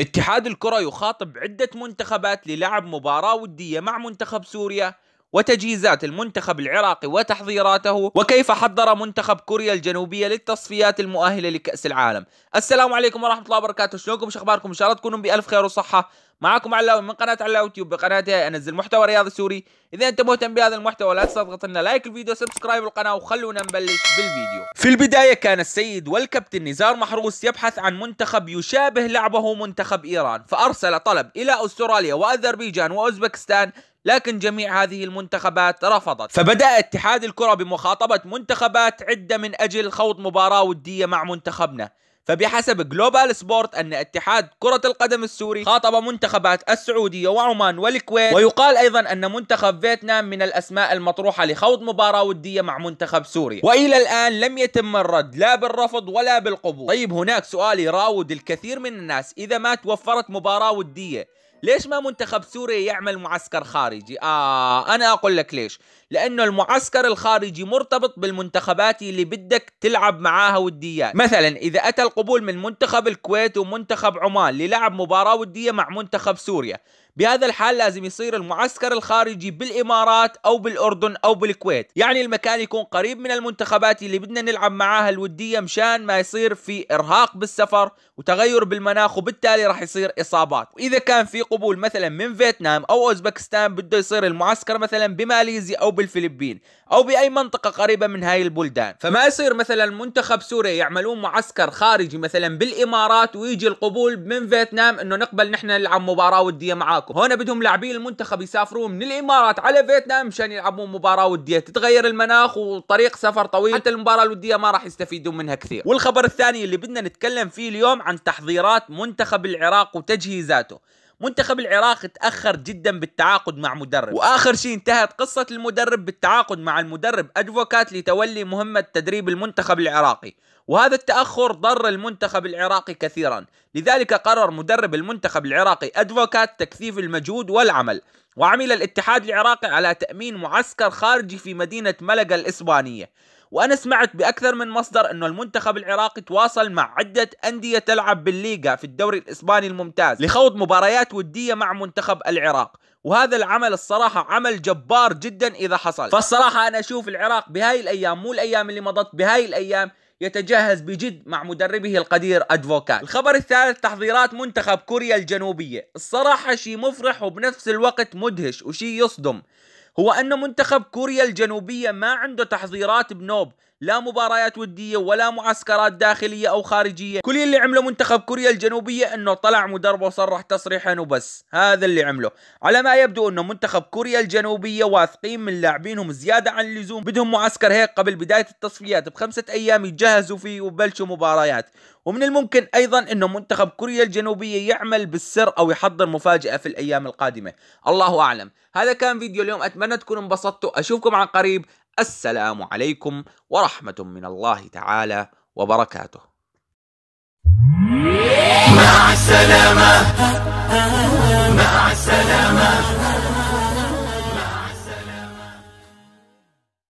اتحاد الكرة يخاطب عدة منتخبات للعب مباراة ودية مع منتخب سوريا وتجهيزات المنتخب العراقي وتحضيراته وكيف حضر منتخب كوريا الجنوبية للتصفيات المؤهلة لكأس العالم السلام عليكم ورحمة الله وبركاته شلونكم شخباركم إن شاء الله تكونون بألف خير وصحة معكم علاوي من قناة علاوي يوتيوب بقناتي أنزل محتوى رياضي سوري إذا أنت مهتم بهذا المحتوى لا تنسى تضغط لنا لايك الفيديو سبسكرايب القناة وخلونا نبلش بالفيديو في البداية كان السيد والكابتن نزار محروس يبحث عن منتخب يشابه لعبه منتخب إيران فأرسل طلب إلى أستراليا وأذربيجان وأوزبكستان لكن جميع هذه المنتخبات رفضت فبدأ اتحاد الكرة بمخاطبة منتخبات عدة من أجل خوض مباراة ودية مع منتخبنا فبحسب جلوبال سبورت أن اتحاد كرة القدم السوري خاطب منتخبات السعودية وعمان والكويت ويقال أيضا أن منتخب فيتنام من الأسماء المطروحة لخوض مباراة ودية مع منتخب سوريا وإلى الآن لم يتم الرد لا بالرفض ولا بالقبول طيب هناك سؤال يراود الكثير من الناس إذا ما توفرت مباراة ودية ليش ما منتخب سوريا يعمل معسكر خارجي آه أنا أقول لك ليش لأنه المعسكر الخارجي مرتبط بالمنتخبات اللي بدك تلعب معاها وديات مثلا إذا أتى القبول من منتخب الكويت ومنتخب عمان للعب مباراة ودية مع منتخب سوريا بهذا الحال لازم يصير المعسكر الخارجي بالإمارات أو بالأردن أو بالكويت يعني المكان يكون قريب من المنتخبات اللي بدنا نلعب معاها الودية مشان ما يصير في إرهاق بالسفر وتغير بالمناخ وبالتالي راح يصير إصابات وإذا كان في قبول مثلا من فيتنام أو أوزبكستان بده يصير المعسكر مثلا بماليزيا أو بالفلبين أو بأي منطقة قريبة من هاي البلدان فما يصير مثلا منتخب سوريا يعملون معسكر خارجي مثلا بالإمارات ويجي القبول من فيتنام أنه نقبل نحن نلعب مباراة ودية معاكم معاكم هون بدهم لاعبين المنتخب يسافروا من الامارات على فيتنام مشان يلعبون مباراه وديه تتغير المناخ وطريق سفر طويل حتى المباراه الوديه ما راح يستفيدوا منها كثير والخبر الثاني اللي بدنا نتكلم فيه اليوم عن تحضيرات منتخب العراق وتجهيزاته منتخب العراق تأخر جدا بالتعاقد مع مدرب وآخر شيء انتهت قصة المدرب بالتعاقد مع المدرب أدفوكات لتولي مهمة تدريب المنتخب العراقي وهذا التأخر ضر المنتخب العراقي كثيرا لذلك قرر مدرب المنتخب العراقي أدفوكات تكثيف المجهود والعمل وعمل الاتحاد العراقي على تأمين معسكر خارجي في مدينة ملقا الإسبانية وانا سمعت باكثر من مصدر انه المنتخب العراقي تواصل مع عده انديه تلعب بالليغا في الدوري الاسباني الممتاز لخوض مباريات وديه مع منتخب العراق وهذا العمل الصراحة عمل جبار جدا إذا حصل فالصراحة أنا أشوف العراق بهاي الأيام مو الأيام اللي مضت بهاي الأيام يتجهز بجد مع مدربه القدير أدفوكات الخبر الثالث تحضيرات منتخب كوريا الجنوبية الصراحة شيء مفرح وبنفس الوقت مدهش وشيء يصدم هو أن منتخب كوريا الجنوبية ما عنده تحضيرات بنوب لا مباريات ودية ولا معسكرات داخلية أو خارجية كل اللي عمله منتخب كوريا الجنوبية أنه طلع مدربه وصرح تصريحا وبس هذا اللي عمله على ما يبدو أنه منتخب كوريا الجنوبية واثقين من لاعبينهم زيادة عن اللزوم بدهم معسكر هيك قبل بداية التصفيات بخمسة أيام يتجهزوا فيه وبلشوا مباريات ومن الممكن أيضا أنه منتخب كوريا الجنوبية يعمل بالسر أو يحضر مفاجأة في الأيام القادمة الله أعلم هذا كان فيديو اليوم أتمنى تكونوا انبسطتوا أشوفكم عن قريب السلام عليكم ورحمة من الله تعالى وبركاته مع السلامة مع السلامة